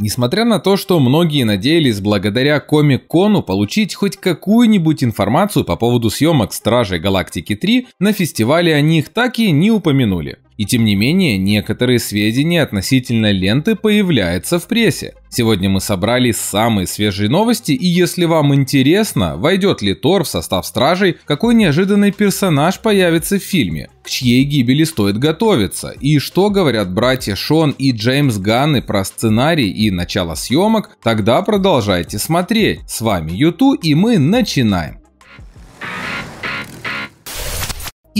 Несмотря на то, что многие надеялись благодаря Комик-Кону получить хоть какую-нибудь информацию по поводу съемок «Стражей Галактики 3», на фестивале о них так и не упомянули. И тем не менее, некоторые сведения относительно ленты появляются в прессе. Сегодня мы собрали самые свежие новости, и если вам интересно, войдет ли Тор в состав Стражей, какой неожиданный персонаж появится в фильме, к чьей гибели стоит готовиться, и что говорят братья Шон и Джеймс Ганны про сценарий и начало съемок, тогда продолжайте смотреть. С вами Юту, и мы начинаем.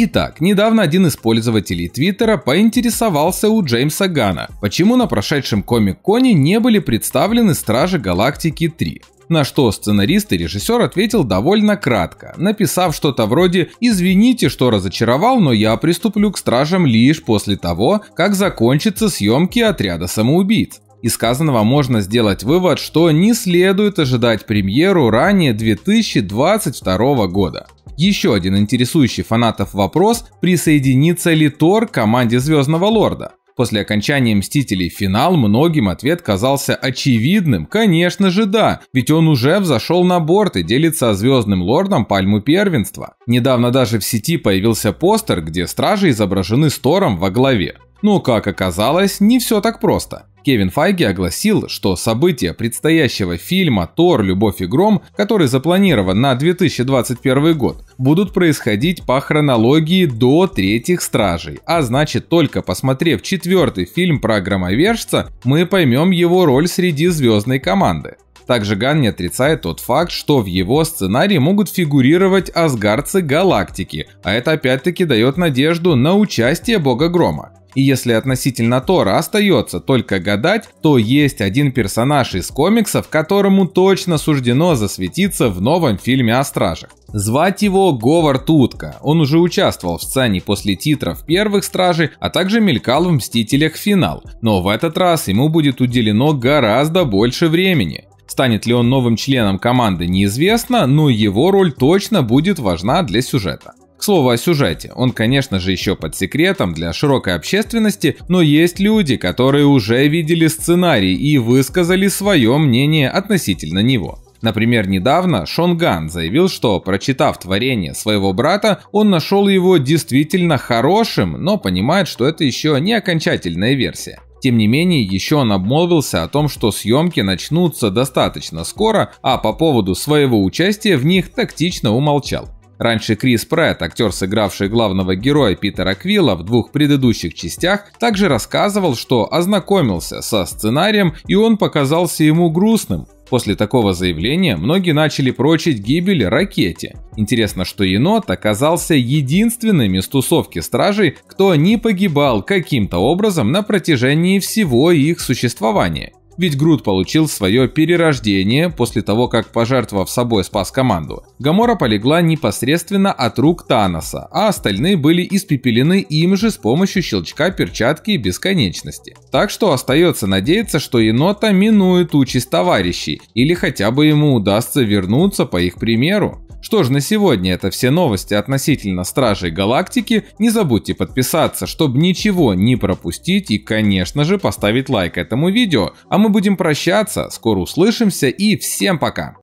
Итак, недавно один из пользователей Твиттера поинтересовался у Джеймса Гана, почему на прошедшем Комик-Коне не были представлены Стражи Галактики 3. На что сценарист и режиссер ответил довольно кратко, написав что-то вроде «Извините, что разочаровал, но я приступлю к стражам лишь после того, как закончатся съемки отряда самоубийц». Из сказанного можно сделать вывод, что не следует ожидать премьеру ранее 2022 года. Еще один интересующий фанатов вопрос – присоединится ли Тор к команде Звездного Лорда? После окончания «Мстителей. Финал» многим ответ казался очевидным. Конечно же да, ведь он уже взошел на борт и делится Звездным Лордом пальму первенства. Недавно даже в сети появился постер, где стражи изображены с Тором во главе. Но, как оказалось, не все так просто. Кевин Файги огласил, что события предстоящего фильма «Тор. Любовь и гром», который запланирован на 2021 год, будут происходить по хронологии до «Третьих стражей», а значит только посмотрев четвертый фильм про громовержца, мы поймем его роль среди звездной команды. Также Ган не отрицает тот факт, что в его сценарии могут фигурировать асгарцы галактики, а это опять-таки дает надежду на участие бога грома. И если относительно Тора остается только гадать, то есть один персонаж из комиксов, которому точно суждено засветиться в новом фильме о стражах. Звать его Говард Тутка. Он уже участвовал в сцене после титров первых «Стражей», а также мелькал в «Мстителях. Финал». Но в этот раз ему будет уделено гораздо больше времени. Станет ли он новым членом команды, неизвестно, но его роль точно будет важна для сюжета. К слову о сюжете, он, конечно же, еще под секретом для широкой общественности, но есть люди, которые уже видели сценарий и высказали свое мнение относительно него. Например, недавно Шон Ган заявил, что, прочитав творение своего брата, он нашел его действительно хорошим, но понимает, что это еще не окончательная версия. Тем не менее, еще он обмолвился о том, что съемки начнутся достаточно скоро, а по поводу своего участия в них тактично умолчал. Раньше Крис Прэтт, актер, сыгравший главного героя Питера Квилла в двух предыдущих частях, также рассказывал, что ознакомился со сценарием и он показался ему грустным, После такого заявления многие начали прочить гибель ракете. Интересно, что енот оказался единственным из тусовки стражей, кто не погибал каким-то образом на протяжении всего их существования. Ведь Грут получил свое перерождение после того, как, пожертвовав собой, спас команду. Гамора полегла непосредственно от рук Таноса, а остальные были испепелены им же с помощью щелчка перчатки бесконечности. Так что остается надеяться, что енота минует участь товарищей, или хотя бы ему удастся вернуться по их примеру. Что ж, на сегодня это все новости относительно Стражей Галактики. Не забудьте подписаться, чтобы ничего не пропустить и, конечно же, поставить лайк этому видео. А мы будем прощаться, скоро услышимся и всем пока!